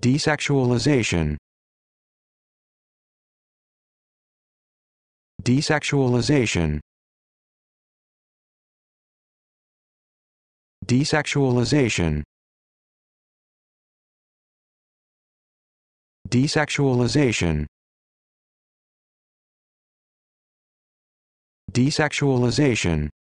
Desexualization Desexualization Desexualization Desexualization Desexualization